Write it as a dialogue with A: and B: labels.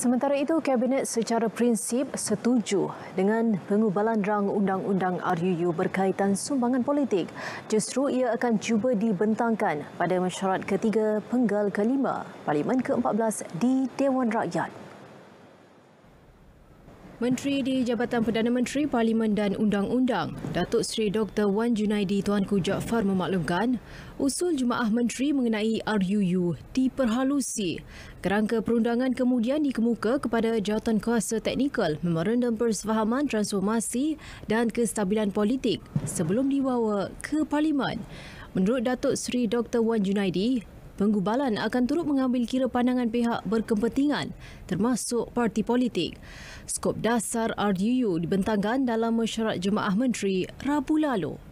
A: Sementara itu, Kabinet secara prinsip setuju dengan pengubalan rang Undang-Undang RUU berkaitan sumbangan politik. Justru ia akan cuba dibentangkan pada mesyuarat ketiga penggal kelima Parlimen ke-14 di Dewan Rakyat. Menteri di Jabatan Perdana Menteri Parlimen dan Undang-Undang, Datuk Seri Dr. Wan Junaidi Tuanku Jaafar memaklumkan, usul Jemaah Menteri mengenai RUU diperhalusi. Kerangka perundangan kemudian dikemuka kepada jawatan kuasa teknikal memorandum persefahaman transformasi dan kestabilan politik sebelum dibawa ke Parlimen. Menurut Datuk Seri Dr. Wan Junaidi, penggubalan akan turut mengambil kira pandangan pihak berkepentingan termasuk parti politik. Skop dasar RUU dibentangkan dalam mesyuarat Jemaah Menteri Rabu lalu.